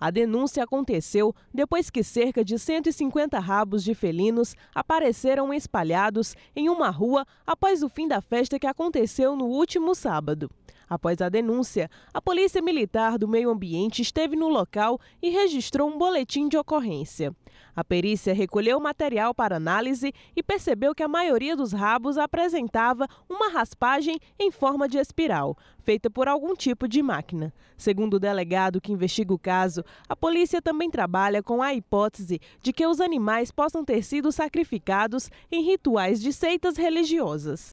A denúncia aconteceu depois que cerca de 150 rabos de felinos apareceram espalhados em uma rua após o fim da festa que aconteceu no último sábado. Após a denúncia, a Polícia Militar do Meio Ambiente esteve no local e registrou um boletim de ocorrência. A perícia recolheu material para análise e percebeu que a maioria dos rabos apresentava uma raspagem em forma de espiral, feita por algum tipo de máquina. Segundo o delegado que investiga o caso, a polícia também trabalha com a hipótese de que os animais possam ter sido sacrificados em rituais de seitas religiosas.